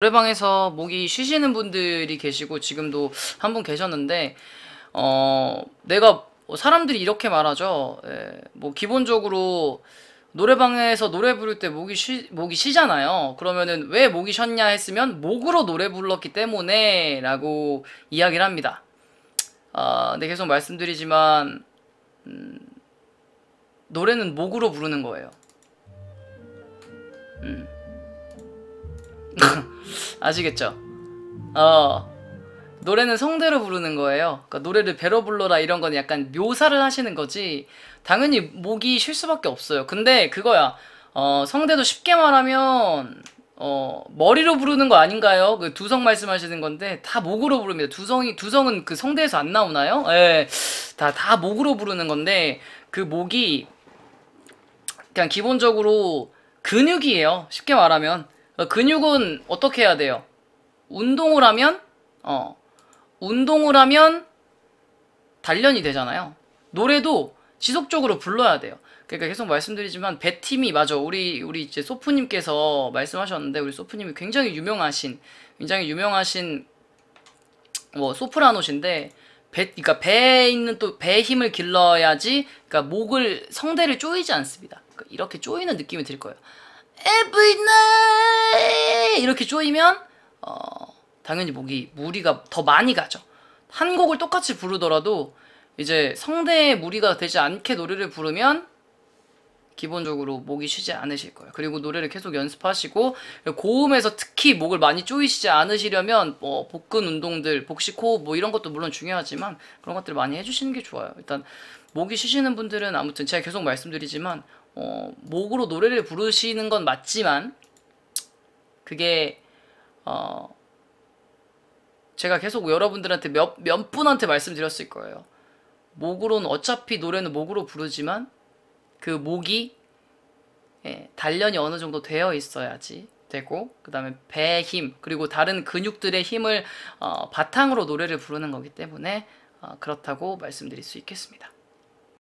노래방에서 목이 쉬시는 분들이 계시고 지금도 한 분 계셨는데 어 내가 뭐 사람들이 이렇게 말하죠. 예, 뭐 기본적으로 노래방에서 노래 부를 때 목이 쉬, 목이 쉬잖아요. 그러면은 왜 목이 쉬었냐 했으면 목으로 노래 불렀기 때문에라고 이야기를 합니다. 아, 근데 네, 계속 말씀드리지만 음, 노래는 목으로 부르는 거예요. 음. 아시겠죠? 어 노래는 성대로 부르는 거예요. 그러니까 노래를 배로 불러라 이런 건 약간 묘사를 하시는 거지 당연히 목이 쉴 수밖에 없어요. 근데 그거야 어 성대도 쉽게 말하면 어, 머리로 부르는 거 아닌가요? 그 두성 말씀하시는 건데 다 목으로 부릅니다. 두성이 두성은 그 성대에서 안 나오나요? 예. 다다 목으로 부르는 건데 그 목이 그냥 기본적으로 근육이에요. 쉽게 말하면 그러니까 근육은 어떻게 해야 돼요? 운동을 하면 어 운동을 하면 단련이 되잖아요. 노래도 지속적으로 불러야 돼요. 그러니까 계속 말씀드리지만 배팀이 맞아. 우리 우리 이제 소프님께서 말씀하셨는데 우리 소프님이 굉장히 유명하신 굉장히 유명하신 뭐 소프라노신데 배 그러니까 배에 있는 또 배 힘을 길러야지 그러니까 목을 성대를 조이지 않습니다. 그러니까 이렇게 조이는 느낌이 들 거예요. every night 이렇게 조이면 어, 당연히 목이 무리가 더 많이 가죠. 한 곡을 똑같이 부르더라도 이제 성대에 무리가 되지 않게 노래를 부르면 기본적으로 목이 쉬지 않으실 거예요. 그리고 노래를 계속 연습하시고 고음에서 특히 목을 많이 조이시지 않으시려면 뭐 복근 운동들, 복식 호흡 뭐 이런 것도 물론 중요하지만 그런 것들 을 많이 해주시는 게 좋아요. 일단 목이 쉬시는 분들은 아무튼 제가 계속 말씀드리지만 어, 목으로 노래를 부르시는 건 맞지만 그게 어, 제가 계속 여러분들한테 몇, 몇 분한테 말씀드렸을 거예요. 목으로는 어차피 노래는 목으로 부르지만 그 목이 예, 단련이 어느 정도 되어 있어야지 되고 그 다음에 배의 힘 그리고 다른 근육들의 힘을 어, 바탕으로 노래를 부르는 거기 때문에 어, 그렇다고 말씀드릴 수 있겠습니다.